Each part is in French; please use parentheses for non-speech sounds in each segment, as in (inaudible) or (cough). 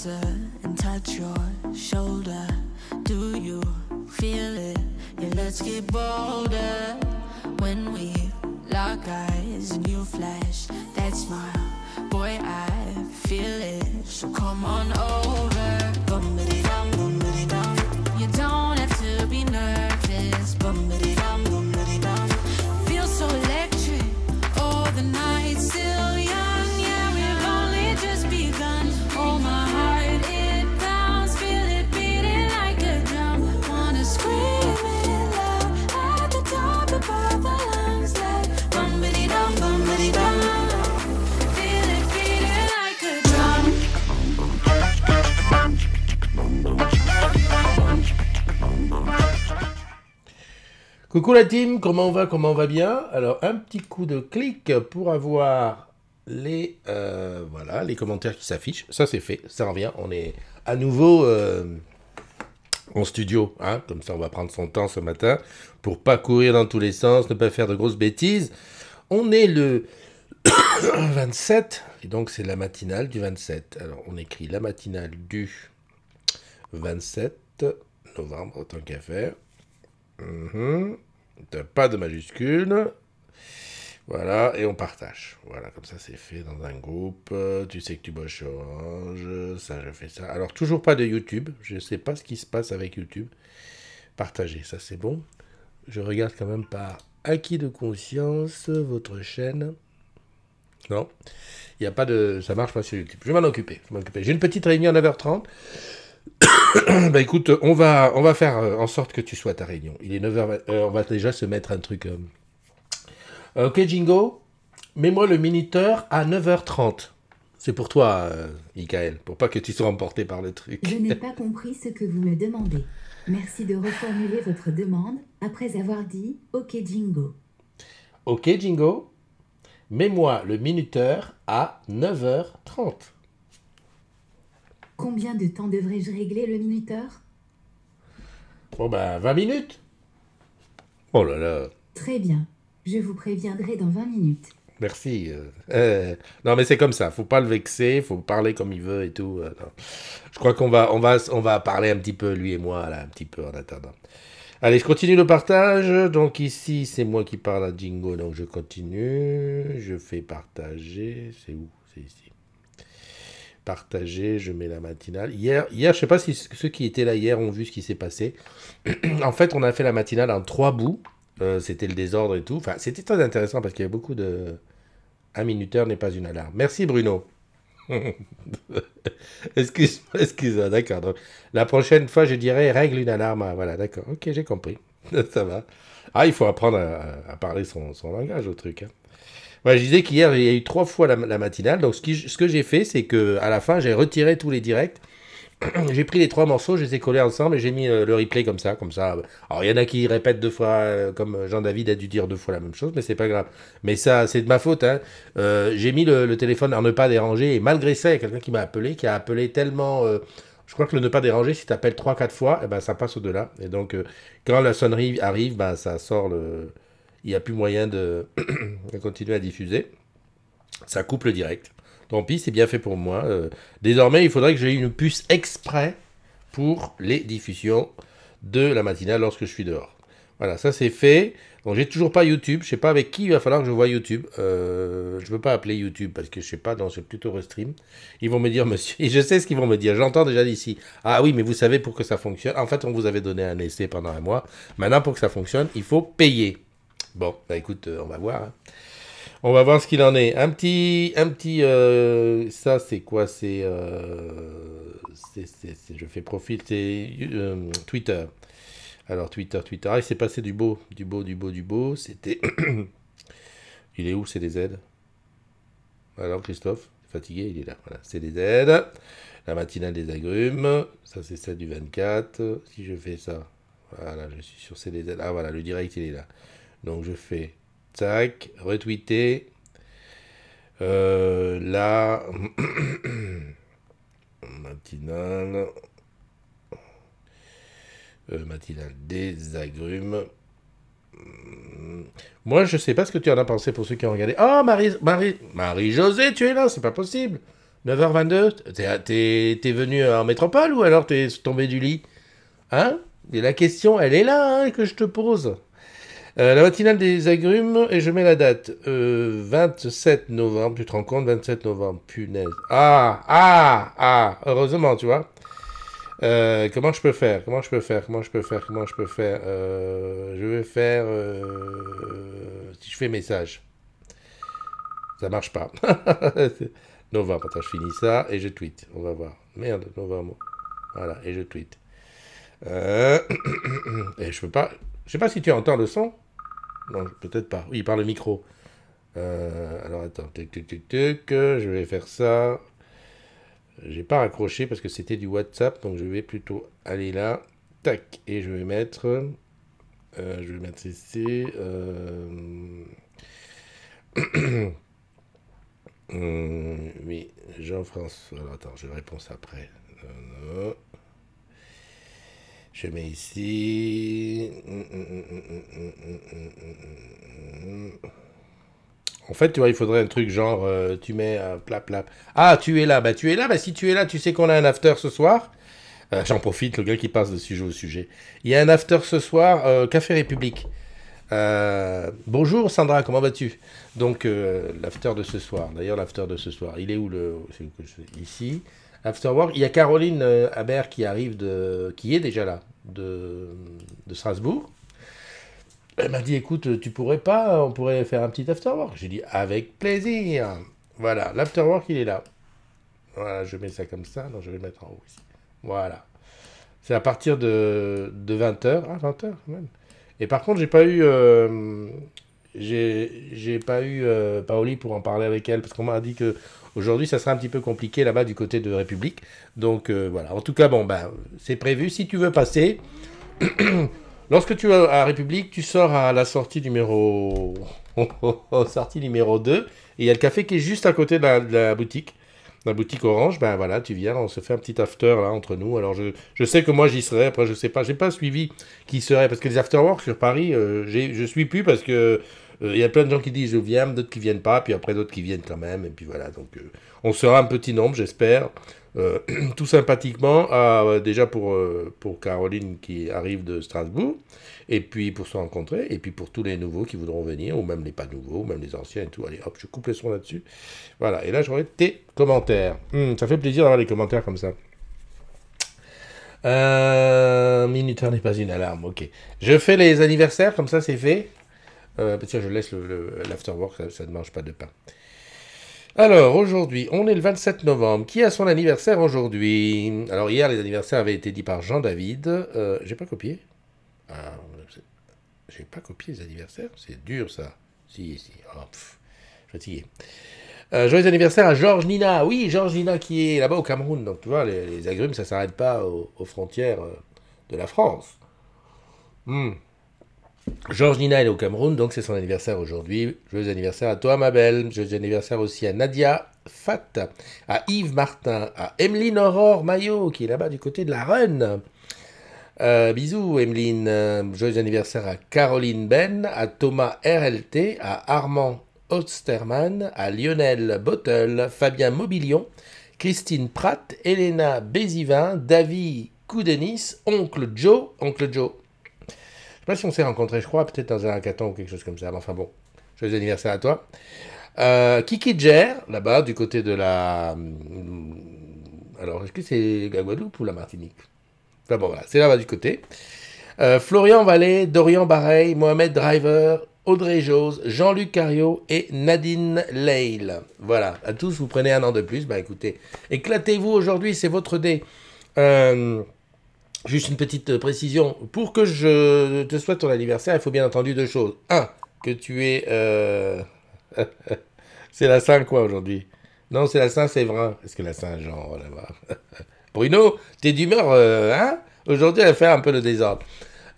closer and touch your shoulder Do you feel it? Yeah, let's get bolder When we lock eyes and you flash that smile Boy, I feel it, so come on over dum dum You don't have to be nervous Coucou la team, comment on va, comment on va bien Alors un petit coup de clic pour avoir les, euh, voilà, les commentaires qui s'affichent. Ça c'est fait, ça revient, on est à nouveau euh, en studio. Hein. Comme ça on va prendre son temps ce matin pour pas courir dans tous les sens, ne pas faire de grosses bêtises. On est le 27, (coughs) et donc c'est la matinale du 27. Alors on écrit la matinale du 27 novembre, autant qu'à faire. Mhm. T'as pas de majuscule. Voilà, et on partage. Voilà, comme ça c'est fait dans un groupe. Tu sais que tu bosses Orange, ça je fais ça. Alors toujours pas de YouTube, je ne sais pas ce qui se passe avec YouTube. Partager, ça c'est bon. Je regarde quand même par acquis de conscience votre chaîne. Non, il n'y a pas de... ça marche pas sur YouTube. Je vais m'en occuper. J'ai une petite réunion à 9h30. (coughs) bah écoute, on va, on va faire euh, en sorte que tu sois à ta réunion. Il est 9h, euh, on va déjà se mettre un truc. Euh, ok, Jingo, mets-moi le minuteur à 9h30. C'est pour toi, euh, Michael, pour pas que tu sois emporté par le truc. Je n'ai (laughs) pas compris ce que vous me demandez. Merci de reformuler votre demande après avoir dit Ok, Jingo. Ok, Jingo, mets-moi le minuteur à 9h30. Combien de temps devrais-je régler le minuteur Bon ben, 20 minutes. Oh là là. Très bien. Je vous préviendrai dans 20 minutes. Merci. Euh, euh, non, mais c'est comme ça. Faut pas le vexer. Faut parler comme il veut et tout. Euh, je crois qu'on va, on va, on va parler un petit peu lui et moi là, un petit peu en attendant. Allez, je continue le partage. Donc ici, c'est moi qui parle à Jingo, donc je continue. Je fais partager. C'est où C'est ici partager, je mets la matinale. Hier, hier je ne sais pas si ceux qui étaient là hier ont vu ce qui s'est passé. (clears throat) en fait, on a fait la matinale en trois bouts. Euh, c'était le désordre et tout. Enfin, c'était très intéressant parce qu'il y a beaucoup de... Un minuteur n'est pas une alarme. Merci Bruno. Excuse-moi, (laughs) excuse-moi, ah, d'accord. la prochaine fois, je dirais règle une alarme. Ah, voilà, d'accord. Ok, j'ai compris. (laughs) Ça va. Ah, il faut apprendre à, parler son, son, langage au truc. Hein je disais qu'hier, il y a eu trois fois la, matinale. Donc, ce, que j'ai fait, c'est que à la fin, j'ai retiré tous les directs. (clears throat) j'ai pris les trois morceaux, je les ai collés ensemble et j'ai mis euh, le, replay comme ça, comme ça. Alors, il y en a qui répètent deux fois, euh, comme Jean-David a dû dire deux fois la même chose, mais c'est pas grave. Mais ça, c'est de ma faute. Hein. Euh, j'ai mis le, téléphone à ne pas déranger et malgré ça, il y a quelqu'un qui m'a appelé, qui a appelé tellement. je crois que le ne pas déranger, si tu appelles 3 quatre fois, eh ben, ça passe au-delà. Et donc, quand la sonnerie arrive, ben, ça sort le, il n'y a plus moyen (clears throat) de, continuer à diffuser. Ça coupe le direct. Tant pis, c'est bien fait pour moi. Euh, désormais, il faudrait que j'aie une puce exprès pour les diffusions de la matinale lorsque je suis dehors. Voilà, ça c'est fait. Donc j'ai toujours pas YouTube. Je sais pas avec qui il va falloir que je vois YouTube. Je euh, je veux pas appeler YouTube parce que je sais pas. dans c'est plutôt Restream. Ils vont me dire, (laughs) monsieur. Et je sais ce qu'ils vont me dire. J'entends déjà d'ici. Ah oui, mais vous savez pour que ça fonctionne. En fait, on vous avait donné un essai pendant un mois. Maintenant, pour que ça fonctionne, il faut payer. Bon, bah écoute, euh, on va voir. Hein. On va voir ce qu'il en est. Un petit. Un petit euh, ça, c'est quoi C'est. Euh, je fais profiter Twitter. Alors, Twitter, Twitter. Ah, il s'est passé du beau. Du beau, du beau, du beau. C'était. (coughs) il est où C'est des aides Alors, Christophe, fatigué, il est là. Voilà, c'est des aides. La matinale des agrumes. Ça, c'est celle du 24. Si je fais ça. Voilà, je suis sur CDZ. Ah, voilà, le direct, il est là. Donc je fais tac, retweeter. Euh, là, (coughs) matinale, euh, des agrumes. Moi, je sais pas ce que tu en as pensé pour ceux qui ont regardé. Oh, Marie, Marie, Marie José, tu es là, c'est pas possible. 9h22, t'es venu en métropole ou alors t'es tombé du lit Hein Et la question, elle est là hein, que je te pose. Euh, la matinale des agrumes, et je mets la date. 27 euh, novembre, tu te rends compte 27 novembre, punaise. Ah, ah, ah, heureusement, tu vois. Euh, comment je peux faire Comment je peux faire Comment je peux faire Comment je peux faire Je vais faire... si je fais message. Ça marche pas. (laughs) novembre, attends, je finis ça et je tweet. On va voir. Merde, novembre. Voilà, et je tweet. (clears throat) et je peux pas... Je sais pas si tu entends le son. Non, peut-être pas. Oui, par le micro. Euh, alors attends, tuc, tuc, tuc, je vais faire ça. J'ai pas raccroché parce que c'était du WhatsApp, donc je vais plutôt aller là. Tac, et je vais mettre. Euh, je vais mettre ici. Euh, (clears throat) oui, Jean-François. Alors attends, je réponds après. Je mets ici. En fait, tu vois, il faudrait un truc genre, euh, tu mets un euh, plap plap. Ah, tu es là, bah tu es là, bah si tu es là, tu sais qu'on a un after ce soir. Euh, j'en profite, le gars qui passe de sujet au sujet. Il y a un after ce soir, Café République. bonjour Sandra, comment vas-tu Donc l'after de ce soir. D'ailleurs l'after de ce soir, il est où le Ici. Il y a Caroline euh, Haber qui arrive de, qui est déjà là, de, Strasbourg. Elle m'a dit, écoute, tu pourrais pas, on pourrait faire un petit after work. J'ai dit, avec plaisir. Voilà, l'after work, il est là. Voilà, je mets ça comme ça. Non, je vais le mettre en haut ici. Voilà. C'est à partir de, 20h. Ah, 20h même. Et par contre, j'ai pas eu... Euh, j'ai pas eu euh, Paoli pour en parler avec elle, parce qu'on m'a dit que Aujourd'hui, ça sera un petit peu compliqué là-bas du côté de République. Donc euh, voilà. En tout cas, bon, ben, c'est prévu. Si tu veux passer, (clears throat) lorsque tu vas à République, tu sors à la sortie numéro, (laughs) sortie numéro 2. Et il y a le café qui est juste à côté de la, de la boutique la boutique Orange, ben voilà, tu viens, on se fait un petit after là entre nous. Alors je, je sais que moi j'y serai, après je sais pas, j'ai pas suivi qui serait, parce que les afterworks sur Paris, euh, je je suis plus parce que euh, il y a plein de gens qui disent je viens, d'autres qui viennent pas, puis après d'autres qui viennent quand même. Et puis voilà, donc euh, on sera un petit nombre, j'espère. Euh, (clears throat) tout sympathiquement, déjà pour, pour Caroline qui arrive de Strasbourg, et puis pour se rencontrer, et puis pour tous les nouveaux qui voudront venir, ou même les pas nouveaux, ou même les anciens et tout. Allez, hop, je coupe les sons là-dessus. Voilà, et là, j'aurai tes commentaires. Hmm, ça fait plaisir d'avoir les commentaires comme ça. Un minuteur n'est pas une alarme, ok. Je fais les anniversaires, comme ça c'est fait. Euh, bah, je laisse l'afterwork, ça, ne mange pas de pain. Alors, aujourd'hui, on est le 27 novembre. Qui a son anniversaire aujourd'hui Alors, hier, les anniversaires avaient été dits par Jean-David. Euh, j'ai pas copié ah, J'ai pas copié les anniversaires C'est dur, ça. Si, si. Oh, Je fatigué. Euh, joyeux anniversaire à Georges Nina. Oui, Georges Nina qui est là-bas au Cameroun. Donc, tu vois, les, agrumes, ça ne s'arrête pas aux, aux frontières de la France. Hum. Georges Nina, est au Cameroun, donc c'est son anniversaire aujourd'hui. Joyeux anniversaire à toi, ma belle. Joyeux anniversaire aussi à Nadia Fat, à Yves Martin, à Emeline Aurore Maillot, qui est là-bas du côté de la Reine. Euh, bisous, Emeline. Euh, joyeux anniversaire à Caroline Ben, à Thomas RLT, à Armand Osterman, à Lionel Bottel, Fabien Mobilion, Christine Pratt, Elena Bézivin, David Coudenis, Oncle Joe, Oncle Joe sais pas si on s'est rencontrés, je crois, peut-être dans un hackathon ou quelque chose comme ça. Mais enfin bon, joyeux anniversaire à toi. Euh, Kiki Jer, là-bas, du côté de la. Euh, alors, est-ce que c'est la Guadeloupe ou la Martinique Enfin bon, voilà, c'est là-bas du côté. Euh, Florian Vallée, Dorian Bareil, Mohamed Driver, Audrey Jose, Jean-Luc Cario et Nadine Leil. Voilà, à tous, vous prenez un an de plus. Bah écoutez, éclatez-vous aujourd'hui, c'est votre dé. Juste une petite euh, précision. Pour que je te souhaite ton anniversaire, il faut bien entendu deux choses. Un, que tu es... Euh, (laughs) c'est la Saint quoi aujourd'hui Non, c'est la Saint Séverin. Est-ce que la Saint Jean là (laughs) Bruno, t'es d'humeur, euh, hein Aujourd'hui, elle fait un peu le désordre.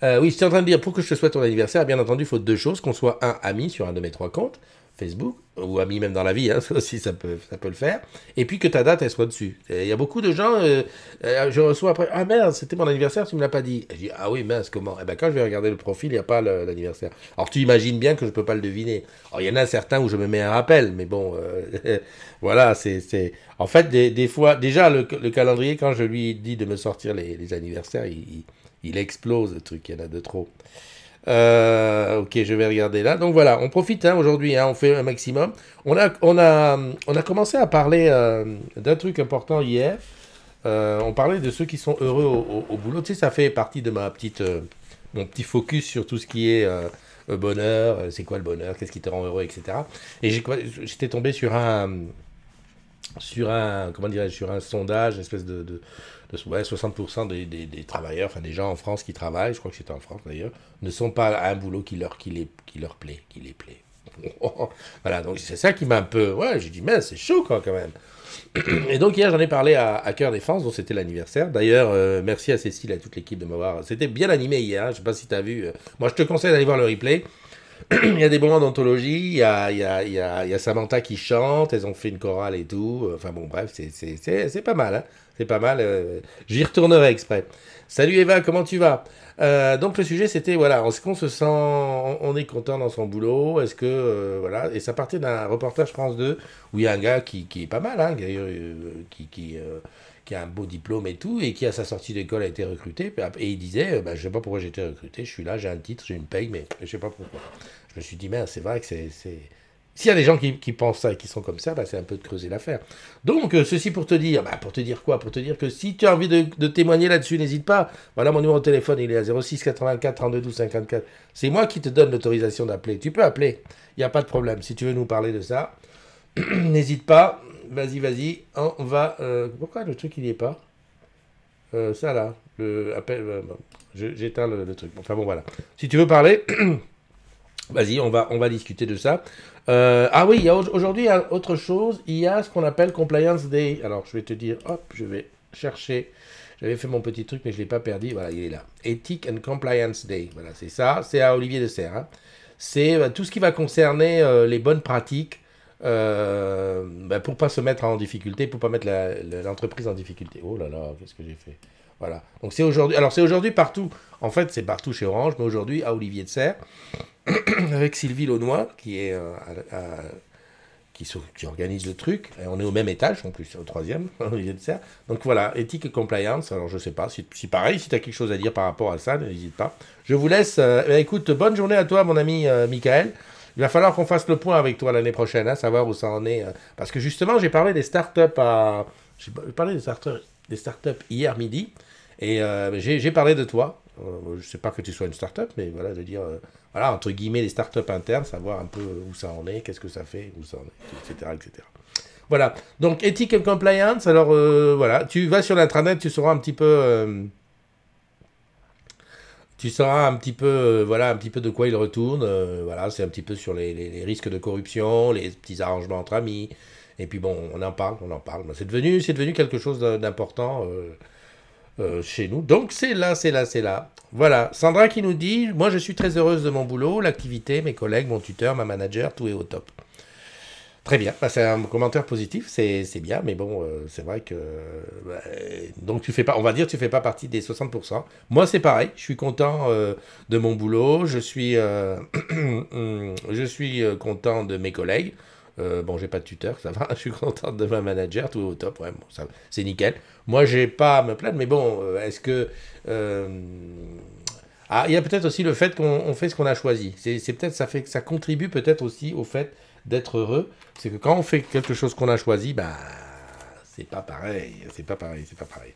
oui, je suis en train de dire, pour que je te souhaite ton anniversaire, bien entendu, il faut deux choses, qu'on soit un ami sur un de mes trois comptes, Facebook, ou amis même dans la vie, hein, (laughs) ça aussi ça peut, ça peut le faire, et puis que ta date elle soit dessus. Il y a beaucoup de gens, euh, euh, je reçois après, ah merde, c'était mon anniversaire, tu me l'as pas dit. je dis, ah oui, mince, comment et eh ben quand je vais regarder le profil, il n'y a pas l'anniversaire. Alors tu imagines bien que je ne peux pas le deviner. Alors il y en a certains où je me mets un rappel, mais bon, euh, (laughs) voilà, c'est... En fait, des, fois, déjà le, calendrier, quand je lui dis de me sortir les, anniversaires, il, il, explose le truc, il y en a de trop. Euh, ok, je vais regarder là. Donc voilà, on profite hein, aujourd'hui, hein, on fait un maximum. On a, on a, on a commencé à parler euh, d'un truc important hier. Euh, on parlait de ceux qui sont heureux au, boulot. Tu sais, ça fait partie de ma petite, mon petit focus sur tout ce qui est bonheur. C'est quoi le bonheur Qu'est-ce qui te rend heureux, etc. Et j'étais tombé sur un, sur un, comment dirais sur un sondage, une espèce de 60% des, travailleurs, enfin des gens en France qui travaillent, je crois que c'était en France d'ailleurs, ne sont pas à un boulot qui leur, qui les, qui leur plaît, qui les plaît. (laughs) voilà, donc c'est ça qui m'a un peu... Ouais, j'ai dit, mais c'est chaud quoi, quand même. Et donc hier j'en ai parlé à, à Cœur Défense, dont c'était l'anniversaire. D'ailleurs, euh, merci à Cécile et à toute l'équipe de m'avoir... C'était bien animé hier, je hein, je sais pas si tu as vu. Euh. Moi je te conseille d'aller voir le replay. (clears throat) il y a des moments d'anthologie, il y a, il, il, Samantha qui chante, elles ont fait une chorale et tout. Euh, enfin bon, bref, c'est pas mal. C'est pas mal. Hein. Euh, j'y retournerai exprès. Salut Eva, comment tu vas euh, Donc le sujet c'était voilà, est-ce qu'on se sent, on est content dans son boulot Est-ce que voilà Et ça partait d'un reportage France 2 où il y a un gars qui, qui est pas mal, hein, qui, qui a un beau diplôme et tout, et qui à sa sortie d'école a été recruté. Et il disait, je euh, bah, je sais pas pourquoi j'ai été recruté, je suis là, j'ai un titre, j'ai une paye, mais je sais pas pourquoi. Je me suis dit, merde, c'est vrai que c'est... S'il y a des gens qui, pensent ça et qui sont comme ça, bah, c'est un peu de creuser l'affaire. Donc, euh, ceci pour te dire, bah, pour te dire quoi Pour te dire que si tu as envie de, témoigner là-dessus, n'hésite pas. Voilà, mon numéro de téléphone, il est à 06 84 32 12 54. C'est moi qui te donne l'autorisation d'appeler. Tu peux appeler, il n'y a pas de problème. Si tu veux nous parler de ça, (clears throat) n'hésite pas. Vas-y, vas-y. On va. Euh, pourquoi le truc il n'y est pas euh, Ça là. Le appel. Euh, j'éteins le, truc. Enfin bon, voilà. Si tu veux parler, (clears throat) vas-y, on va, on va discuter de ça. ah oui, aujourd'hui, il y a autre chose. Il y a ce qu'on appelle Compliance Day. Alors, je vais te dire, hop, je vais chercher. J'avais fait mon petit truc, mais je ne l'ai pas perdu. Voilà, il est là. Ethic and Compliance Day. Voilà, c'est ça. C'est à Olivier de hein. C'est tout ce qui va concerner les bonnes pratiques euh, ben pour pas se mettre en difficulté, pour pas mettre l'entreprise en difficulté. Oh là là, qu'est-ce que j'ai fait Voilà. Donc c'est aujourd'hui. Alors c'est aujourd'hui partout. En fait, c'est partout chez Orange, mais aujourd'hui à Olivier de Serre, (coughs) avec Sylvie Launois, qui est euh, qui, organise le truc. Et on est au même étage, en plus, au troisième, (laughs) Olivier de Serre. Donc voilà, éthique et compliance. Alors je sais pas, si, pareil, si tu as quelque chose à dire par rapport à ça, n'hésite pas. Je vous laisse. Euh, ben, écoute, bonne journée à toi, mon ami euh, Michael. Il va falloir qu'on fasse le point avec toi l'année prochaine, hein, savoir où ça en est. Euh. Parce que justement, j'ai parlé des startups à... J'ai parlé des hier midi. Et euh, j'ai parlé de toi. je euh, je sais pas que tu sois une startup, mais voilà, de dire, voilà, entre guillemets, les startups internes, savoir un peu où ça en est, qu'est-ce que ça fait, où ça en est, etc. etc. Voilà. Donc, éthique et compliance. Alors, voilà, tu vas sur l'intranet, tu sauras un petit peu tu sauras un petit peu, euh, voilà, un petit peu de quoi il retourne. Euh, voilà, c'est un petit peu sur les, risques de corruption, les petits arrangements entre amis. Et puis bon, on en parle, on en parle. C'est devenu, c'est devenu quelque chose d'important euh, chez nous. Donc c'est là, c'est là, c'est là. Voilà, Sandra qui nous dit, moi je suis très heureuse de mon boulot, l'activité, mes collègues, mon tuteur, ma manager, tout est au top. Très bien, bah, c'est un commentaire positif, c'est bien, mais bon, euh, c'est vrai que bah, donc tu fais pas, on va dire, tu fais pas partie des 60%. Moi, c'est pareil, je suis content euh, de mon boulot, je suis, euh, (clears throat) je suis content de mes collègues. bon, j'ai pas de tuteur, ça va. (laughs) Je suis content de ma manager, tout au top, ouais, c'est nickel. Moi, j'ai pas à me plaindre, mais bon, est-ce que ah, il y a peut-être aussi le fait qu'on fait ce qu'on a choisi. C'est peut-être ça fait ça contribue peut-être aussi au fait d'être heureux, c'est que quand on fait quelque chose qu'on a choisi, ben... c'est pas pareil, c'est pas pareil, c'est pas pareil.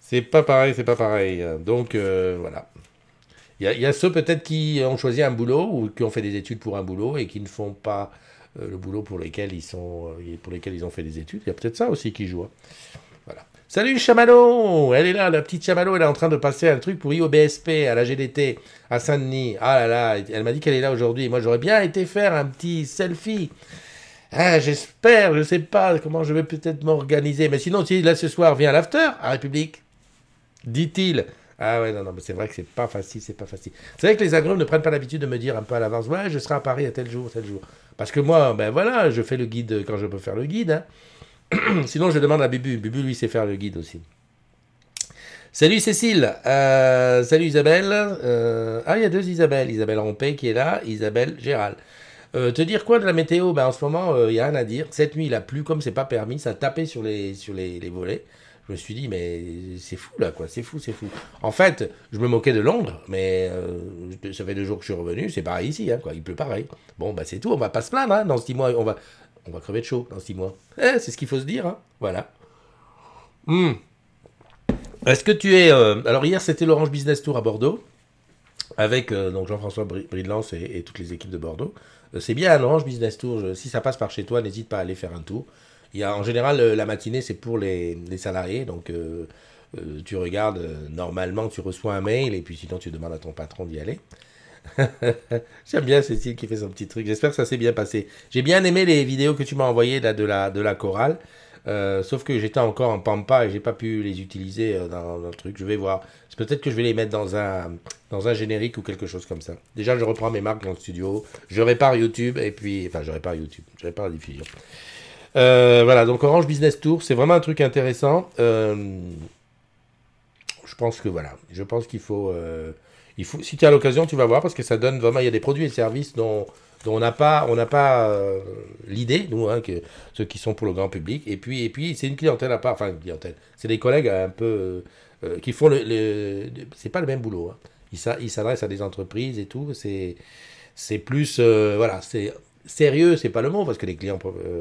C'est pas pareil, c'est pas pareil. Donc, euh, voilà. Il y, a ceux peut-être qui ont choisi un boulot ou qui ont fait des études pour un boulot et qui ne font pas euh, le boulot pour lequel ils, sont, euh, pour lesquels ils ont fait des études. Il y a peut-être ça aussi qui joue. Hein. Salut Chamallow Elle est là, la petite chamalo elle est en train de passer un truc pour IOBSP à la GDT à Saint-Denis. Ah là là, elle m'a dit qu'elle est là aujourd'hui. Moi, j'aurais bien été faire un petit selfie. Ah, j'espère, je sais pas comment je vais peut-être m'organiser. Mais sinon, si là ce soir vient l'after à République, dit-il. Ah ouais, non, non, mais c'est vrai que c'est pas facile, c'est pas facile. C'est vrai que les agrumes ne prennent pas l'habitude de me dire un peu à l'avance, ouais, je serai à Paris à tel jour, tel jour. Parce que moi, ben voilà, je fais le guide quand je peux faire le guide. Hein. (clears throat) Sinon, je demande à Bibu, Bibu lui, sait faire le guide aussi. Salut Cécile, euh, salut Isabelle. Euh, ah, il y a deux Isabelle, Isabelle Rompé, qui est là, Isabelle Gérald. Euh, te dire quoi de la météo ben, En ce moment, il n'y a rien à dire. Cette nuit, il a plu comme c'est pas permis, ça tapé sur les, sur les, volets. Je me suis dit, mais c'est fou là, quoi, c'est fou, c'est fou. En fait, je me moquais de Londres, mais ça fait deux jours que je suis revenu, c'est pareil ici, hein, quoi, il pleut pareil. Bon, bah c'est tout, on va pas se plaindre, hein, dans six mois, on va, on va crever de chaud dans six mois. Eh, c'est ce qu'il faut se dire, hein. voilà. Hmm. Est-ce que tu es... Euh, alors hier, c'était l'Orange Business Tour à Bordeaux, avec euh, donc Jean-François Bridelance et, toutes les équipes de Bordeaux. Euh, c'est bien l'Orange Business Tour, si ça passe par chez toi, n'hésite pas à aller faire un tour. Il y en général, la matinée, c'est pour les, les, salariés, donc... tu regardes, normalement tu reçois un mail et puis sinon tu demandes à ton patron d'y aller. (laughs) J'aime bien Cécile qui fait son petit truc. J'espère que ça s'est bien passé. J'ai bien aimé les vidéos que tu m'as envoyées là, de, la, de la chorale. Euh, sauf que j'étais encore en pampa et j'ai pas pu les utiliser euh, dans, un truc. Je vais voir. Peut-être que je vais les mettre dans un, dans un générique ou quelque chose comme ça. Déjà, je reprends mes marques dans le studio. Je répare YouTube et puis. Enfin, je répare YouTube. Je répare la diffusion. Euh, voilà, donc Orange Business Tour, c'est vraiment un truc intéressant. je pense que voilà. Je pense qu'il faut si tu as l'occasion, tu vas voir parce que ça donne vraiment. Il y a des produits et services dont, dont on n'a pas, on n'a pas euh, l'idée, nous, hein, que ceux qui sont pour le grand public. Et puis, et puis c'est une clientèle à part. Enfin, une clientèle. C'est des collègues hein, un peu euh, euh, qui font le. c'est pas le même boulot. Hein. Ils s'adressent à des entreprises et tout. C'est, c'est plus. voilà, c'est sérieux, c'est pas le mot, parce que les clients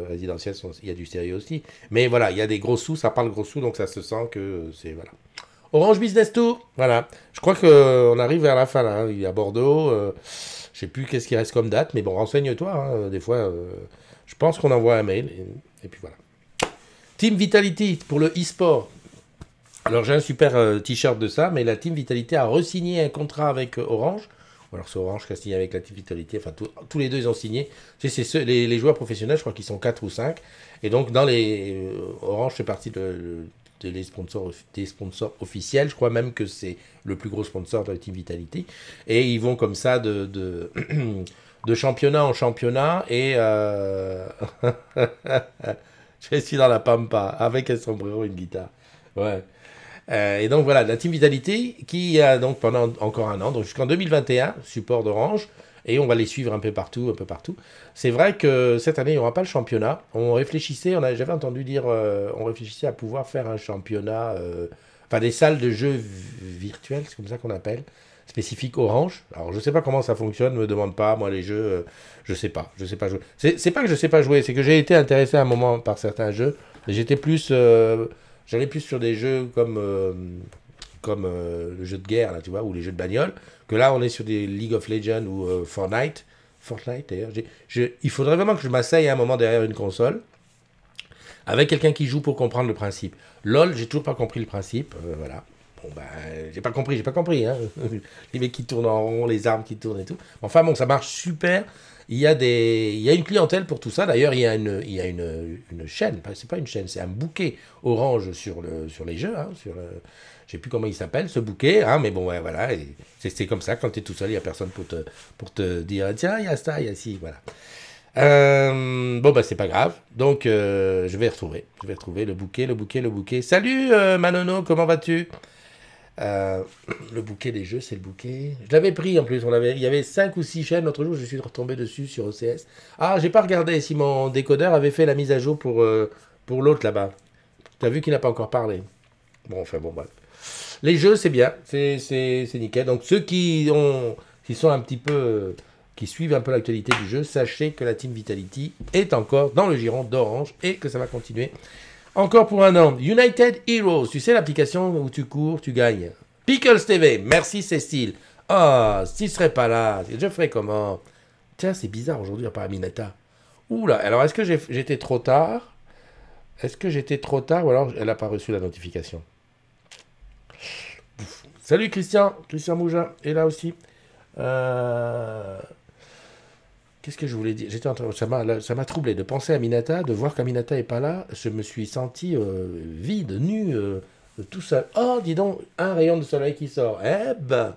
résidentiels, il y a du sérieux aussi. Mais voilà, il y a des gros sous, ça parle gros sous, donc ça se sent que c'est. Voilà. Orange Business Tour. Voilà. Je crois qu'on euh, arrive vers la fin là. Hein. Il y a Bordeaux. Je euh, je sais plus qu'est-ce qui reste comme date, mais bon, renseigne-toi. Hein. Euh, des fois, je pense qu'on envoie un mail. Et, puis voilà. Team Vitality pour le e-sport. Alors j'ai un super t-shirt de ça, mais la Team Vitality a resigné un contrat avec Orange. Ou alors c'est Orange qui a signé avec la Team Vitality. Enfin, tous les deux ils ont signé. c'est les, joueurs professionnels, je crois qu'ils sont 4 ou 5. Et donc dans les Orange fait partie de les sponsors, des sponsors officiels. Je crois même que c'est le plus gros sponsor de la Team Vitality. Et ils vont comme ça de, de, (clears throat) championnat en championnat. Et euh, (laughs) je suis dans la pampa avec un sombrero et une guitare. Ouais. Euh, et donc voilà, la Team Vitality qui a donc pendant encore un an, donc jusqu'en 2021, support d'Orange, et on va les suivre un peu partout, un peu partout. C'est vrai que cette année, il n'y aura pas le championnat. On réfléchissait, on j'avais entendu dire, euh, on réfléchissait à pouvoir faire un championnat, euh, enfin des salles de jeux virtuels, c'est comme ça qu'on appelle, spécifique Orange. Alors je ne sais pas comment ça fonctionne, me demande pas, moi les jeux, euh, je sais pas, je sais pas jouer. C'est pas que je ne sais pas jouer, c'est que j'ai été intéressé à un moment par certains jeux, j'étais plus, j'allais plus sur des jeux comme comme euh, le jeu de guerre, là, tu vois, ou les jeux de bagnole, que là, on est sur des League of Legends ou euh, Fortnite. Fortnite, d'ailleurs. Il faudrait vraiment que je m'asseye à un moment derrière une console avec quelqu'un qui joue pour comprendre le principe. LOL, j'ai toujours pas compris le principe. Euh, voilà. Bon, ben, j'ai pas compris, j'ai pas compris. Hein. (laughs) les mecs qui tournent en rond, les armes qui tournent et tout. Enfin, bon, ça marche super il y, a des, il y a une clientèle pour tout ça. D'ailleurs, il y a une, il y a une, une chaîne, c'est pas une chaîne, c'est un bouquet orange sur, le, sur les jeux. Hein, sur sais plus comment il s'appelle, ce bouquet. Hein, mais bon, voilà. C'est comme ça, quand tu es tout seul, il n'y a personne pour te, pour te dire tiens, il y a ça, il y a ci. Voilà. Euh, bon, bah, c'est pas grave. Donc, euh, je vais retrouver. Je vais retrouver le bouquet, le bouquet, le bouquet. Salut euh, Manono, comment vas-tu euh, le bouquet des jeux, c'est le bouquet. Je l'avais pris en plus. On avait, il y avait 5 ou 6 chaînes l'autre jour. Je suis retombé dessus sur OCS. Ah, j'ai pas regardé si mon décodeur avait fait la mise à jour pour, euh, pour l'autre là-bas. Tu as vu qu'il n'a pas encore parlé. Bon, enfin bon, bref. Les jeux, c'est bien. C'est nickel. Donc ceux qui, ont, qui sont un petit peu. Euh, qui suivent un peu l'actualité du jeu, sachez que la Team Vitality est encore dans le giron d'Orange et que ça va continuer encore pour un an. United Heroes, tu sais l'application où tu cours, tu gagnes. Pickles TV, merci Cécile. Ah, oh, ne serait pas là, je ferais comment Tiens, c'est bizarre aujourd'hui, à part Aminata. Oula, alors est-ce que j'étais trop tard Est-ce que j'étais trop tard ou alors elle n'a pas reçu la notification Salut Christian, Christian Mougin est là aussi. Euh... Qu'est-ce que je voulais dire J'étais ça m'a troublé de penser à Minata, de voir qu'Aminata est pas là. Je me suis senti euh, vide, nu, euh, tout seul. Oh, dis donc, un rayon de soleil qui sort. Eh ben,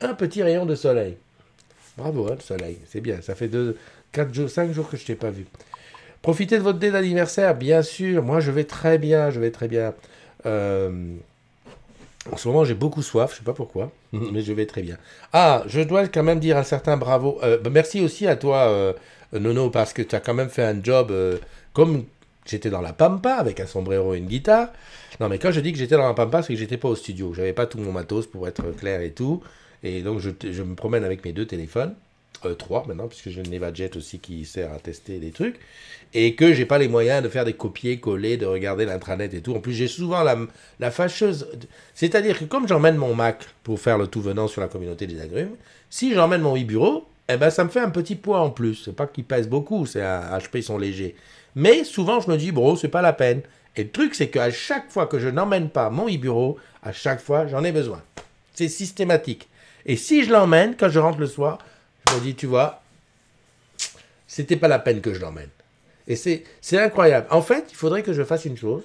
un petit rayon de soleil. Bravo, hein, le soleil. C'est bien. Ça fait deux, quatre jours, cinq jours que je t'ai pas vu. Profitez de votre dé d'anniversaire, bien sûr. Moi, je vais très bien. Je vais très bien. Euh, en ce moment, j'ai beaucoup soif, je sais pas pourquoi, (laughs) mais je vais très bien. Ah, je dois quand même dire un certain bravo. Euh, bah, merci aussi à toi, euh, Nono, parce que tu as quand même fait un job euh, comme j'étais dans la pampa avec un sombrero et une guitare. Non, mais quand je dis que j'étais dans la pampa, c'est que j'étais pas au studio. J'avais pas tout mon matos pour être clair et tout. Et donc, je me promène avec mes deux téléphones e 3 maintenant, puisque j'ai le NevaJet aussi qui sert à tester des trucs, et que j'ai pas les moyens de faire des copier-coller, de regarder l'intranet et tout. En plus, j'ai souvent la, la fâcheuse. C'est-à-dire que comme j'emmène mon Mac pour faire le tout venant sur la communauté des agrumes, si j'emmène mon e-bureau, eh ben, ça me fait un petit poids en plus. C'est pas qu'ils pèsent beaucoup, c'est un HP, ils sont légers. Mais souvent, je me dis, bro, c'est pas la peine. Et le truc, c'est qu'à chaque fois que je n'emmène pas mon e-bureau, à chaque fois, j'en ai besoin. C'est systématique. Et si je l'emmène, quand je rentre le soir, me dit, tu vois, c'était pas la peine que je l'emmène. Et c'est incroyable. En fait, il faudrait que je fasse une chose,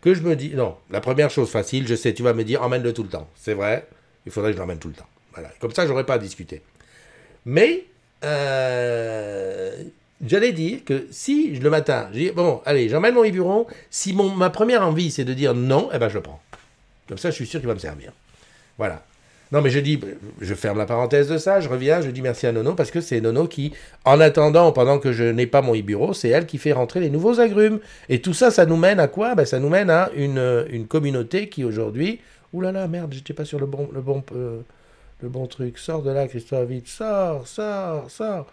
que je me dis, non, la première chose facile, je sais, tu vas me dire, emmène-le tout le temps. C'est vrai, il faudrait que je l'emmène tout le temps. Voilà. Comme ça, j'aurais pas à discuter. Mais, euh, j'allais dire que si le matin, j'ai dit, bon, allez, j'emmène mon hiburon, si mon, ma première envie, c'est de dire non, eh ben, je le prends. Comme ça, je suis sûr qu'il va me servir. Voilà. Non, mais je dis, je ferme la parenthèse de ça, je reviens, je dis merci à Nono, parce que c'est Nono qui, en attendant, pendant que je n'ai pas mon e-bureau, c'est elle qui fait rentrer les nouveaux agrumes. Et tout ça, ça nous mène à quoi ben, Ça nous mène à une, communauté qui aujourd'hui. Ouh là là, merde, j'étais pas sur le bon, le, bon, euh, le bon truc. Sors de là, Christophe, vite, sors, sors, sors.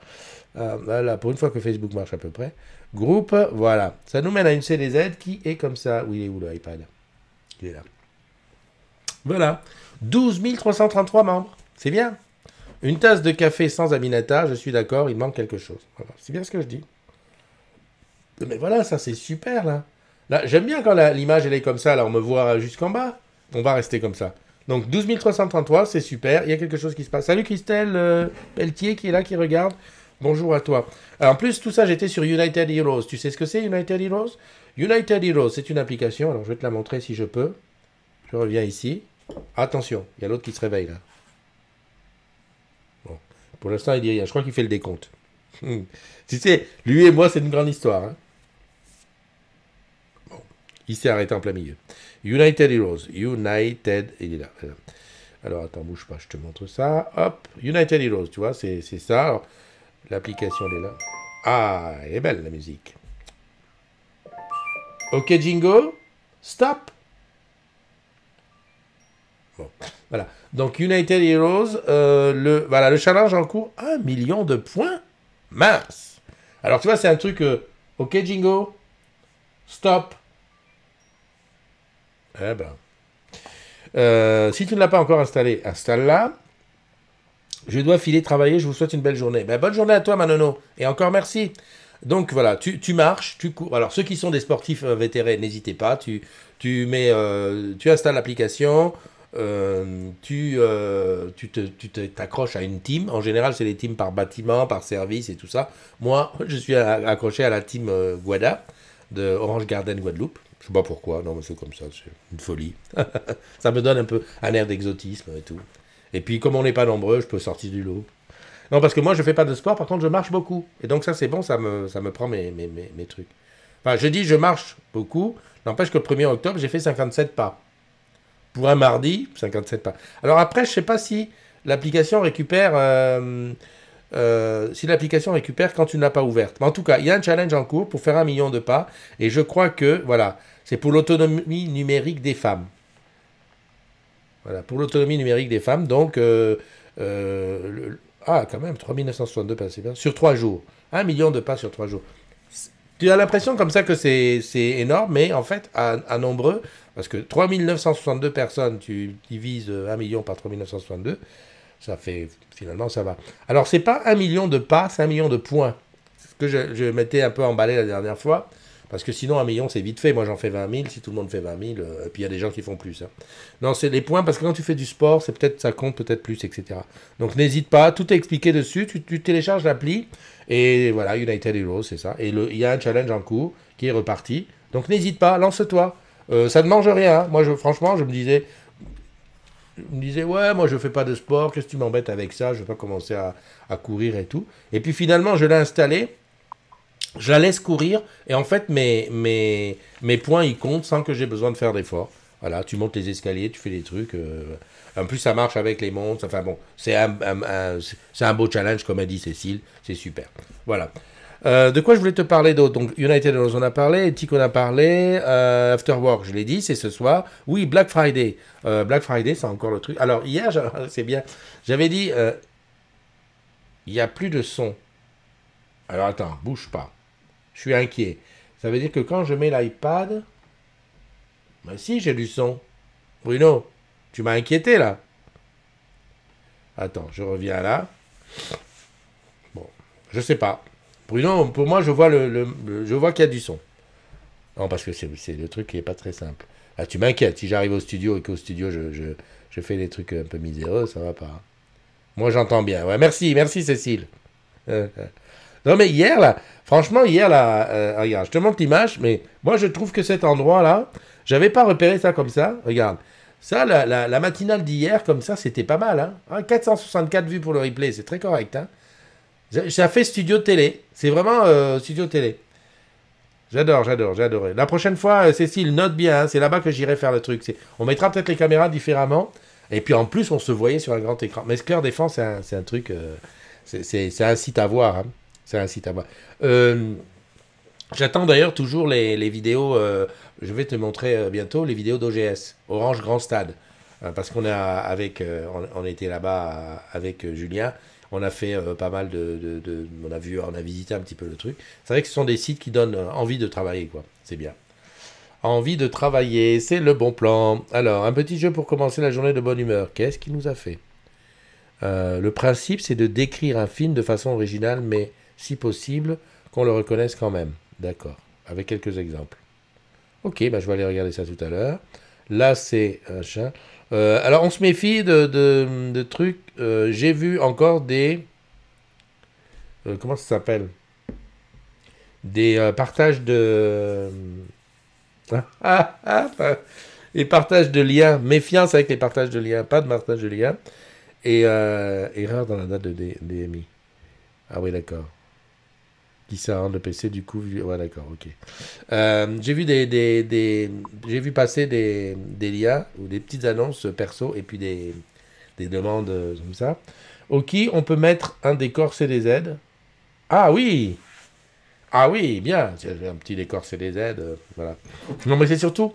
Euh, voilà, pour une fois que Facebook marche à peu près. Groupe, voilà. Ça nous mène à une CDZ qui est comme ça. Oui, il est où iPad Il est là. Voilà. 12 333 membres. C'est bien. Une tasse de café sans Aminata, je suis d'accord, il manque quelque chose. C'est bien ce que je dis. Mais voilà, ça c'est super là. Là, j'aime bien quand l'image elle est comme ça, là on me voit jusqu'en bas. On va rester comme ça. Donc 12 333, c'est super, il y a quelque chose qui se passe. Salut Christelle euh, Pelletier qui est là, qui regarde. Bonjour à toi. en plus, tout ça, j'étais sur United Heroes. Tu sais ce que c'est United Heroes United Heroes, c'est une application. Alors, je vais te la montrer si je peux. Je reviens ici. Attention, il y a l'autre qui se réveille là. Bon. Pour l'instant, il dit rien. Je crois qu'il fait le décompte. (laughs) tu sais, lui et moi, c'est une grande histoire. Hein. Bon. Il s'est arrêté en plein milieu. United Heroes. United. Il est là. Alors, attends, bouge pas, je te montre ça. Hop, United Heroes, tu vois, c'est ça. L'application, elle est là. Ah, elle est belle la musique. Ok, Jingo, stop voilà. Donc United Heroes, euh, le, voilà, le challenge en cours, Un million de points. Mince. Alors tu vois, c'est un truc... Euh, ok Jingo, stop. Eh ben. Euh, si tu ne l'as pas encore installé, installe-la. Je dois filer travailler, je vous souhaite une belle journée. Ben, bonne journée à toi Manono, et encore merci. Donc voilà, tu, marches, tu cours. Alors ceux qui sont des sportifs vétérés, n'hésitez pas, tu, tu, mets, tu installes l'application, euh, tu, euh, tu, te, tu t'accroches à une team. En général, c'est des teams par bâtiment, par service et tout ça. Moi, (laughs) je suis accroché à la team euh, Guada de Orange Garden Guadeloupe. Je sais pas pourquoi, non, mais c'est comme ça, c'est une folie. (laughs) ça me donne un peu un air d'exotisme et tout. Et puis, comme on n'est pas nombreux, je peux sortir du lot. Non, parce que moi, je fais pas de sport, par contre, je marche beaucoup. Et donc, ça, c'est bon, ça me, ça me prend mes, mes, mes, mes trucs. Enfin, je dis, je marche beaucoup. N'empêche que le 1er octobre, j'ai fait 57 pas pour un mardi, 57 pas. Alors après, je sais pas si l'application récupère, euh, euh, si l'application récupère quand tu ne l'as pas ouverte. Mais en tout cas, il y a un challenge en cours pour faire un million de pas, et je crois que, voilà, c'est pour l'autonomie numérique des femmes. Voilà, pour l'autonomie numérique des femmes, donc, euh, ah, quand même, 3962 pas, c'est bien, sur trois jours. Un million de pas sur trois jours. Tu as l'impression comme ça que c'est énorme, mais en fait, à, nombreux, parce que 3962 personnes, tu divises 1 euh, million par 3962, ça fait finalement ça va. Alors c'est pas 1 million de pas, c'est 1 million de points. C'est ce que je, je m'étais un peu emballé la dernière fois. Parce que sinon, un million, c'est vite fait. Moi, j'en fais 20 000. Si tout le monde fait 20 000, euh, puis il y a des gens qui font plus. Hein. Non, c'est les points, parce que quand tu fais du sport, c'est peut-être ça compte peut-être plus, etc. Donc n'hésite pas, tout est expliqué dessus. Tu, télécharges l'appli, et voilà, United Heroes, c'est ça. Et il y a un challenge en cours qui est reparti. Donc n'hésite pas, lance-toi. Euh, ça ne mange rien. Hein. Moi, franchement, je me disais, je me disais, ouais, moi je fais pas de sport, qu'est-ce que tu m'embêtes avec ça, je vais pas commencer à, à, courir et tout. Et puis finalement, je l'ai installé, je la laisse courir et en fait mes, mes, mes points ils comptent sans que j'ai besoin de faire d'efforts. Voilà, tu montes les escaliers, tu fais des trucs. Euh, en plus, ça marche avec les montres. Enfin bon, c'est un, beau challenge, comme a dit Cécile. C'est super. Voilà. Euh, de quoi je voulais te parler d'autre Donc, United on en a parlé, Tik on a parlé, euh, After Work, je l'ai dit, c'est ce soir. Oui, Black Friday. Euh, Black Friday, c'est encore le truc. Alors, hier, (laughs) c'est bien. J'avais dit, il n'y a plus de son. Alors, attends, bouge pas je suis inquiet. Ça veut dire que quand je mets l'iPad, ben si j'ai du son. Bruno, tu m'as inquiété là. Attends, je reviens là. Bon, je sais pas. Bruno, pour moi, je vois le, je vois qu'il y a du son. Non, parce que c'est le truc qui n'est pas très simple. Ah, tu m'inquiètes. Si j'arrive au studio et qu'au studio je, je, fais des trucs un peu miséreux, ça va pas. Moi, j'entends bien. Ouais, merci, merci Cécile. (laughs) Non, mais hier, là, franchement, hier, là, euh, regarde, je te montre l'image, mais moi, je trouve que cet endroit-là, j'avais pas repéré ça comme ça. Regarde. Ça, la, matinale d'hier, comme ça, c'était pas mal. Hein. 464 hein, vues pour le replay, c'est très correct. Hein. Ça, fait studio télé. C'est vraiment euh, studio télé. J'adore, j'adore, j'adore La prochaine fois, euh, Cécile, note bien, hein, c'est là-bas que j'irai faire le truc. On mettra peut-être les caméras différemment. Et puis en plus, on se voyait sur un grand écran. Mais Square Défense, c'est un, truc. c'est un site à voir. Hein. C'est un site à moi. Euh, j'attends d'ailleurs toujours les, vidéos, euh, je vais te montrer euh, bientôt les vidéos d'OGS, Orange Grand Stade. parce qu'on a avec, on, était là-bas avec Julien, on a fait pas mal de, on a vu, on a visité un petit peu le truc. C'est vrai que ce sont des sites qui donnent envie de travailler, quoi. C'est bien. Envie de travailler, c'est le bon plan. Alors, un petit jeu pour commencer la journée de bonne humeur. Qu'est-ce qu'il nous a fait le principe, c'est de décrire un film de façon originale, mais si possible, qu'on le reconnaisse quand même. D'accord, avec quelques exemples. Ok, bah je vais aller regarder ça tout à l'heure. Là, c'est un chat. Euh, alors, on se méfie de, trucs. Euh, j'ai vu encore des. Euh, comment ça s'appelle Des partages de. Hein ah, ah, ah, et partages de liens. Méfiance avec les partages de liens. Pas de partage de liens. Et erreur dans la date de DMI. Ah oui, d'accord. Qui ça, le PC du coup Ouais, d'accord, ok. Euh, j'ai vu, des, des, j'ai vu passer des, des liens ou des petites annonces perso et puis des, des demandes euh, comme ça. Ok, on peut mettre un décor CDZ. Ah oui Ah oui, bien Un petit décor CDZ, euh, voilà. Non mais c'est surtout,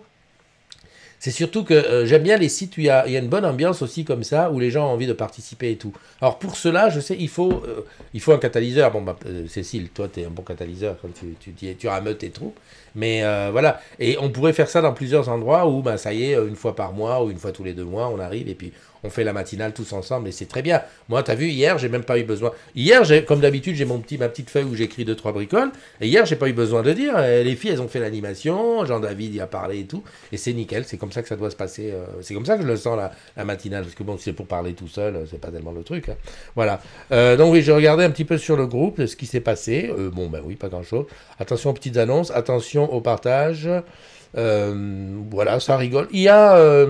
c'est surtout que euh, j'aime bien les sites où il y, a une bonne ambiance aussi comme ça, où les gens ont envie de participer et tout. Alors pour cela, je sais, il faut, euh, il faut un catalyseur. Bon, bah, euh, Cécile, toi, tu es un bon catalyseur comme tu, tu, tu, rameutes tes troupes. Mais voilà, et on pourrait faire ça dans plusieurs endroits où, bah, ça y est, une fois par mois ou une fois tous les deux mois, on arrive et puis on fait la matinale tous ensemble et c'est très bien. Moi, t'as vu, hier, j'ai même pas eu besoin. Hier, comme d'habitude, j'ai mon petit, ma petite feuille où j'écris deux, trois bricoles. Et hier, j'ai pas eu besoin de dire. Eh, les filles, elles ont fait l'animation. Jean-David y a parlé et tout. Et c'est nickel. C'est comme ça que ça doit se passer. Euh, c'est comme ça que je le sens, la, la matinale. Parce que bon, c'est pour parler tout seul, euh, c'est pas tellement le truc. Hein. Voilà. Euh, donc, oui, j'ai regardé un petit peu sur le groupe ce qui s'est passé. bon, ben oui, pas grand chose. Attention aux petites annonces. Attention au partage. voilà, ça rigole. Il y a.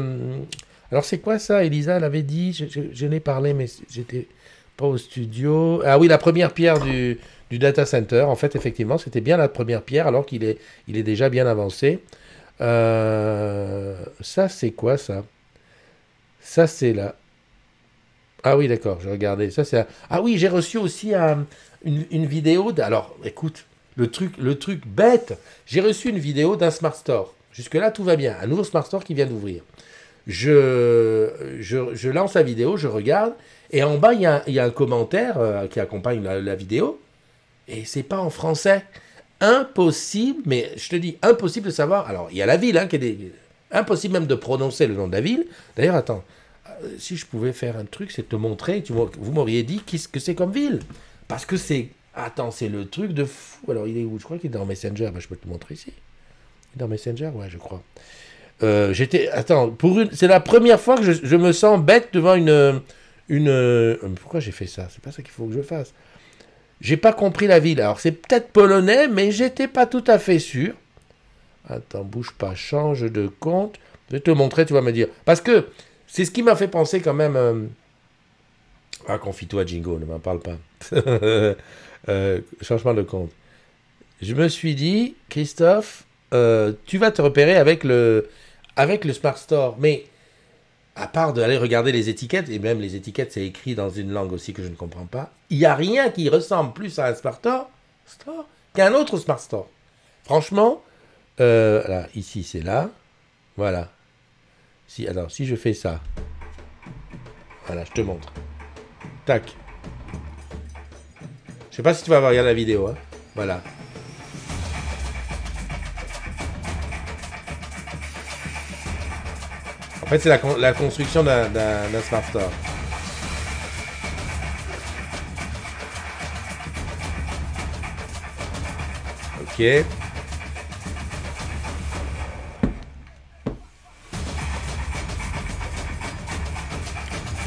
Alors c'est quoi ça Elisa l'avait dit, je, je, n'ai parlé, mais j'étais pas au studio. Ah oui, la première pierre du, data center, en fait, effectivement, c'était bien la première pierre, alors qu'il est, il est déjà bien avancé. Euh, ça, c'est quoi ça Ça, c'est là. Ah oui, d'accord, je regardais. Ça, c'est. Ah oui, j'ai reçu aussi une, vidéo. Alors, écoute, le truc, le truc bête, j'ai reçu une vidéo d'un Smart Store. Jusque-là, tout va bien. Un nouveau Smart Store qui vient d'ouvrir je, je, lance la vidéo, je regarde, et en bas, il y a, un commentaire euh, qui accompagne la, vidéo, et c'est pas en français. Impossible, mais je te dis, impossible de savoir. Alors, il y a la ville, hein, qui est impossible même de prononcer le nom de la ville. D'ailleurs, attends, euh, si je pouvais faire un truc, c'est te montrer, tu vous m'auriez dit qu'est-ce que c'est comme ville. Parce que c'est. Attends, c'est le truc de fou. Alors, il est où Je crois qu'il est dans Messenger. Ben, je peux te le montrer ici. Il est dans Messenger, ouais, je crois. Euh, j'étais. Attends, pour une. C'est la première fois que je, me sens bête devant une. une euh, pourquoi j'ai fait ça C'est pas ça qu'il faut que je fasse. J'ai pas compris la ville. Alors, c'est peut-être polonais, mais j'étais pas tout à fait sûr. Attends, bouge pas, change de compte. Je vais te montrer, tu vas me dire. Parce que c'est ce qui m'a fait penser quand même. Euh, ah, confie-toi, Jingo, ne m'en parle pas. (laughs) changement de compte. Je me suis dit, Christophe, tu vas te repérer avec le avec le Smart Store. Mais à part d'aller regarder les étiquettes, et même les étiquettes, c'est écrit dans une langue aussi que je ne comprends pas, il n'y a rien qui ressemble plus à un Smart Store, qu'un autre Smart Store. Franchement, euh, là, ici, c'est là. Voilà. Si, alors, si je fais ça, voilà, je te montre. Tac. Je sais pas si tu vas avoir la vidéo. Hein. Voilà. En fait, c'est la, la, construction d'un Smart Store. Ok.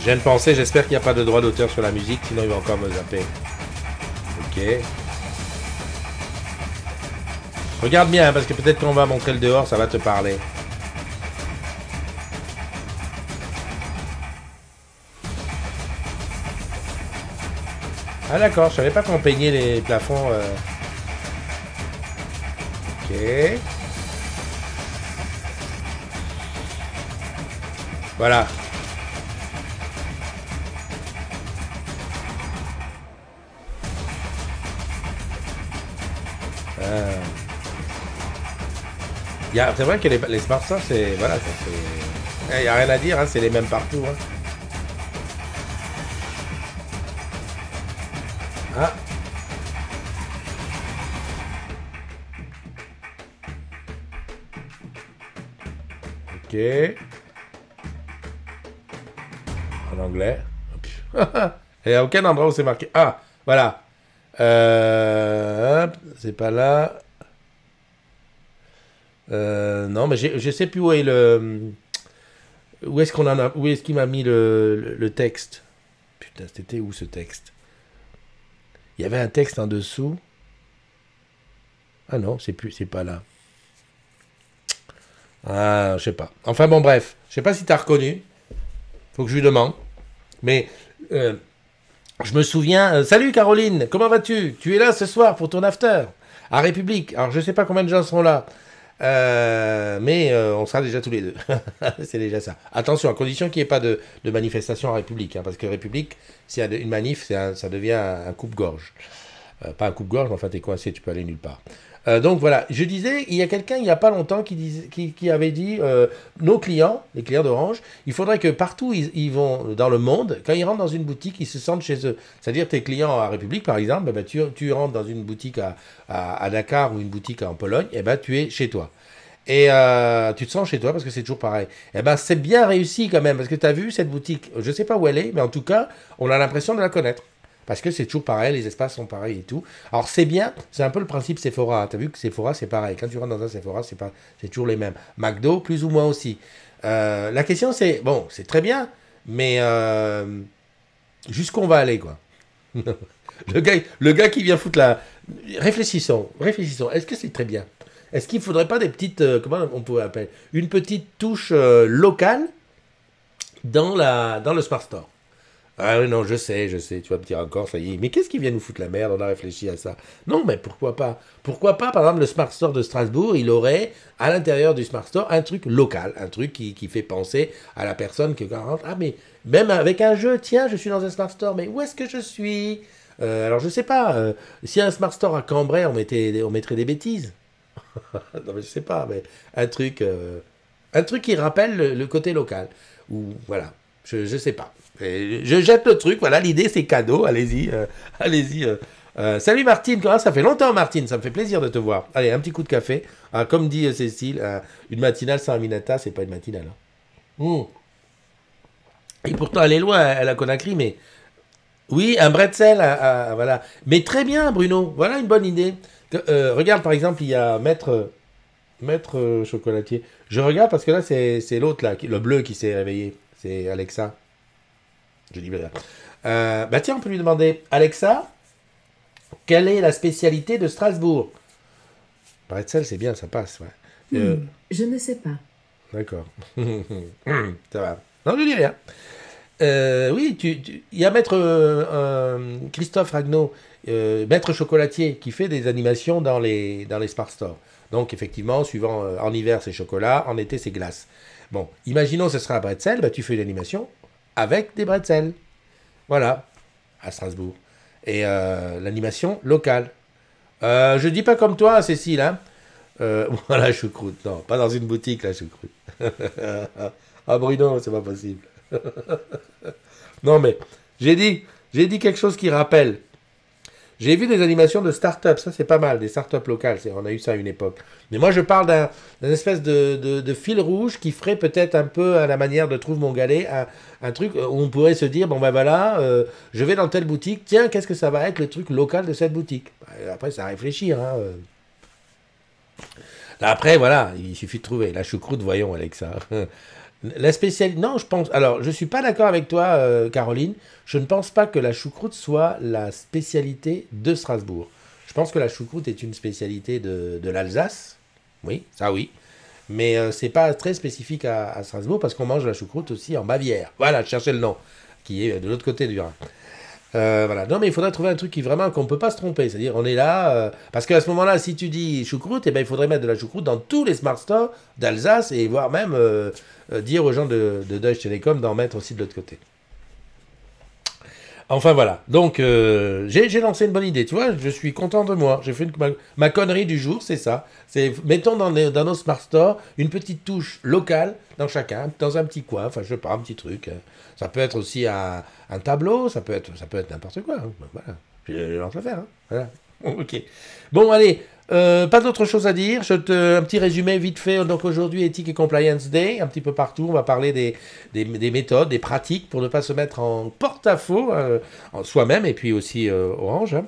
Je viens penser, j'espère qu'il n'y a pas de droit d'auteur sur la musique, sinon il va encore me zapper. Ok. Regarde bien, parce que peut-être qu'on va montrer le dehors, ça va te parler. Ah d'accord, je savais pas qu'on peignait les plafonds. Euh. Ok. Voilà. Euh... C'est vrai que les, les smartphones, c'est... Voilà, c'est... Il eh, n'y a rien à dire, hein, c'est les mêmes partout. Hein. En anglais. (laughs) Et n'y aucun endroit où c'est marqué. Ah, voilà. Euh, c'est pas là. Euh, non, mais je sais plus où est le. Où est-ce qu'on en a. Où est-ce qu'il m'a mis le, le, texte Putain, c'était où ce texte Il y avait un texte en dessous. Ah non, c'est plus, c'est pas là. Ah, je sais pas. Enfin bon, bref. Je sais pas si tu as reconnu. Faut que je lui demande. Mais euh, je me souviens. Euh, salut Caroline, comment vas-tu Tu es là ce soir pour ton after à République. Alors je sais pas combien de gens seront là. Euh, mais on sera déjà tous les deux. (laughs) c'est déjà ça. Attention, à condition qu'il n'y ait pas de, de manifestation à République. Hein, parce que République, s'il y a une manif, ça devient un, coupe-gorge. pas un coupe-gorge, mais enfin, es coincé, tu peux aller nulle part. Euh, donc voilà, je disais, il y a quelqu'un il n'y a pas longtemps qui, qui, avait dit euh, nos clients, les clients d'Orange, il faudrait que partout ils, vont dans le monde, quand ils rentrent dans une boutique, ils se sentent chez eux. C'est-à-dire tes clients à République par exemple, eh ben, tu, rentres dans une boutique à, Dakar ou une boutique en Pologne, et eh ben, tu es chez toi et euh, tu te sens chez toi parce que c'est toujours pareil. Et eh ben, c'est bien réussi quand même parce que tu as vu cette boutique, je ne sais pas où elle est, mais en tout cas, on a l'impression de la connaître. Parce que c'est toujours pareil, les espaces sont pareils et tout. Alors c'est bien, c'est un peu le principe Sephora. T'as vu que Sephora c'est pareil. Quand tu rentres dans un Sephora, c'est pas, c'est toujours les mêmes. McDo plus ou moins aussi. Euh, la question c'est, bon, c'est très bien, mais euh, jusqu'où on va aller quoi (laughs) Le gars, le gars qui vient foutre la, réfléchissons, réfléchissons. Est-ce que c'est très bien Est-ce qu'il ne faudrait pas des petites, euh, comment on pourrait appeler, une petite touche locale dans la, dans le Smart Store ah oui, non, je sais, je sais, tu vas me dire encore, ça y est. Mais qu'est-ce qui vient nous foutre la merde On a réfléchi à ça. Non, mais pourquoi pas Pourquoi pas, par exemple, le Smart Store de Strasbourg, il aurait à l'intérieur du Smart Store un truc local, un truc qui, qui fait penser à la personne qui rentre. Ah, mais même avec un jeu, tiens, je suis dans un Smart Store, mais où est-ce que je suis euh, Alors, je sais pas, y euh, si un Smart Store à Cambrai, on, mettait, on mettrait des bêtises. (laughs) non, mais je sais pas, mais un truc, euh, un truc qui rappelle le, le côté local. Ou voilà, je, je sais pas je jette le truc, voilà, l'idée c'est cadeau, allez-y, euh, allez-y. Euh, euh. salut Martine, ça fait longtemps Martine, ça me fait plaisir de te voir. Allez, un petit coup de café. Ah, comme dit Cécile, une matinale sans Aminata, c'est pas une matinale. Hein. Hmm. Et pourtant elle est loin, elle a Conakry, mais... Oui, un bretzel, voilà. Mais très bien Bruno, voilà une bonne idée. regarde par exemple, il y a Maître... Maître Chocolatier. Je regarde parce que là c'est l'autre, là, le bleu qui s'est réveillé. C'est Alexa. Je euh, bah tiens, on peut lui demander, Alexa, quelle est la spécialité de Strasbourg Bretzel, c'est bien, ça passe. Ouais. Hmm, euh, je ne sais pas. D'accord. (laughs) Hmm, ça va. Non, je dis rien. Euh, oui, tu, il y a Maître Christophe Ragnaud, Maître Chocolatier, qui fait des animations dans les, dans les Spark Store. Donc, effectivement, suivant, en hiver, c'est chocolat, en été, c'est glace. Bon, imaginons ce sera à Bretzel, bah, tu fais une animation, avec des bretzels. Voilà, à Strasbourg. Et euh, l'animation locale. Euh, je dis pas comme toi, Cécile. Hein euh, (laughs) voilà, choucroute. Non, pas dans une boutique, la choucroute. (laughs) ah, Bruno, c'est pas possible. (laughs) non, mais j'ai dit, j'ai dit quelque chose qui rappelle. J'ai vu des animations de start-up, ça c'est pas mal, des start-up locales, on a eu ça à une époque. Mais moi je parle d'un espèce de, fil rouge qui ferait peut-être un peu à la manière de Trouve mon galet, un, un truc où on pourrait se dire bon ben voilà, euh, je vais dans telle boutique, tiens, qu'est-ce que ça va être le truc local de cette boutique bah, Après, ça à réfléchir. Hein, euh. Après, voilà, il suffit de trouver. La choucroute, voyons, Alexa. (laughs) La spécialité. Non, je pense. Alors, je suis pas d'accord avec toi, euh, Caroline. Je ne pense pas que la choucroute soit la spécialité de Strasbourg. Je pense que la choucroute est une spécialité de, l'Alsace. Oui, ça oui. Mais euh, c'est pas très spécifique à, à Strasbourg parce qu'on mange la choucroute aussi en Bavière. Voilà, je cherchais le nom, qui est euh, de l'autre côté du Rhin. Euh, non, mais il faudrait trouver un truc qui vraiment qu'on peut pas se tromper. C'est-à-dire, on est là euh, parce qu'à ce moment-là, si tu dis choucroute, et eh ben, il faudrait mettre de la choucroute dans tous les smart stores d'Alsace et voire même euh, dire aux gens de Deutsche Telekom d'en mettre aussi de l'autre côté. Enfin voilà, donc euh, j'ai lancé une bonne idée, tu vois, je suis content de moi. J'ai fait ma, connerie du jour, c'est ça. C'est mettons dans, nos smart stores une petite touche locale dans chacun, dans un petit coin, enfin je sais pas, un petit truc. Ça peut être aussi un, tableau, ça peut être ça peut être n'importe quoi. Voilà, je lance l'affaire. Hein. Voilà. (laughs) Ok. Bon allez, euh, pas d'autre chose à dire. Je te, un petit résumé vite fait. Donc aujourd'hui, éthique et Compliance Day, un petit peu partout. On va parler des, méthodes, des pratiques pour ne pas se mettre en porte-à-faux euh, en soi-même et puis aussi euh, Orange. Hein.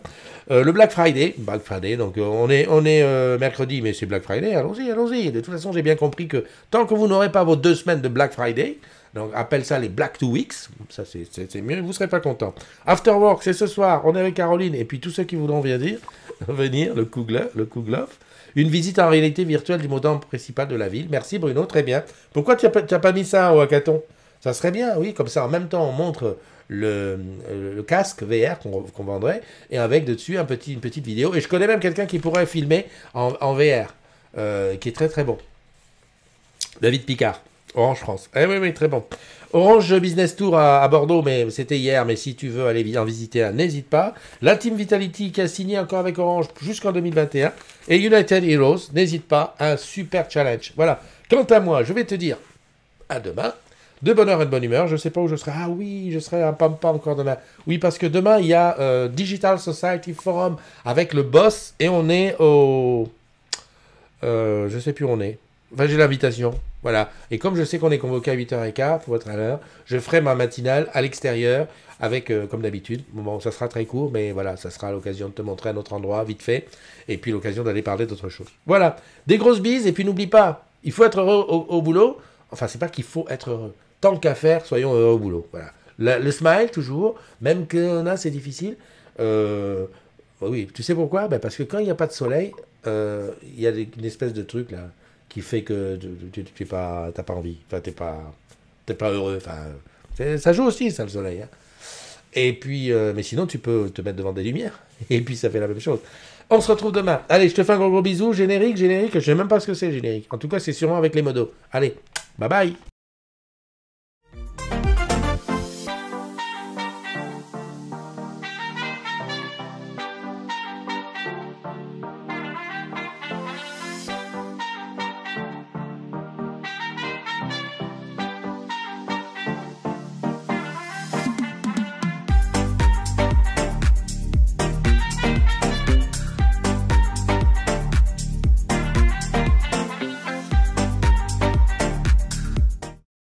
le Black Friday, Black Friday. Donc on est, on est mercredi, mais c'est Black Friday. Allons-y, allons-y. De toute façon, j'ai bien compris que tant que vous n'aurez pas vos deux semaines de Black Friday, donc appelle ça les Black Two Weeks. Ça c'est mieux, vous serez pas content. After Work, c'est ce soir. On est avec Caroline et puis tous ceux qui voudront venir, (laughs) venir le Kougloff. Le Kouglof. Une visite en réalité virtuelle du modem principal de la ville. Merci Bruno, très bien. Pourquoi tu n'as pas, mis ça au hackathon Ça serait bien, oui, comme ça en même temps on montre le, euh, casque VR qu'on vendrait et avec dessus un petit, une petite vidéo. Et je connais même quelqu'un qui pourrait filmer en, VR, euh, qui est très très bon. David Picard. Orange France. Eh oui, oui, très bon. Orange Business Tour à, Bordeaux, mais c'était hier, mais si tu veux aller en visiter un, n'hésite pas. La Team Vitality qui a signé encore avec Orange jusqu'en 2021. Et United Heroes, n'hésite pas, un super challenge. Voilà. Quant à moi, je vais te dire à demain. De bonne heure et de bonne humeur. Je ne sais pas où je serai. Ah oui, je serai à Pampa encore demain. Oui, parce que demain, il y a euh, Digital Society Forum avec le boss et on est au... Je euh, je sais plus où on est. Enfin, j'ai l'invitation. Voilà. Et comme je sais qu'on est convoqué à 8h15 pour votre l'heure, je ferai ma matinale à l'extérieur avec, euh, comme d'habitude, bon, ça sera très court, mais voilà, ça sera l'occasion de te montrer un autre endroit vite fait et puis l'occasion d'aller parler d'autre chose. Voilà. Des grosses bises et puis n'oublie pas, il faut être heureux au, boulot. Enfin, c'est pas qu'il faut être heureux. Tant qu'à faire, soyons heureux au boulot. Voilà. Le, smile, toujours, même qu'on a, c'est difficile. Euh, oui, tu sais pourquoi ben, Parce que quand il n'y a pas de soleil, euh, il y a une espèce de truc là qui fait que tu n'as pas, envie, enfin, tu pas, heureux. Enfin, ça joue aussi, ça, le soleil. Hein. Et puis, euh, mais sinon, tu peux te mettre devant des lumières. (laughs) Et puis, ça fait la même chose. On se retrouve demain. Allez, je te fais un gros gros bisou. Générique, générique. Je sais même pas ce que c'est, générique. En tout cas, c'est sûrement avec les modos. Allez, bye bye.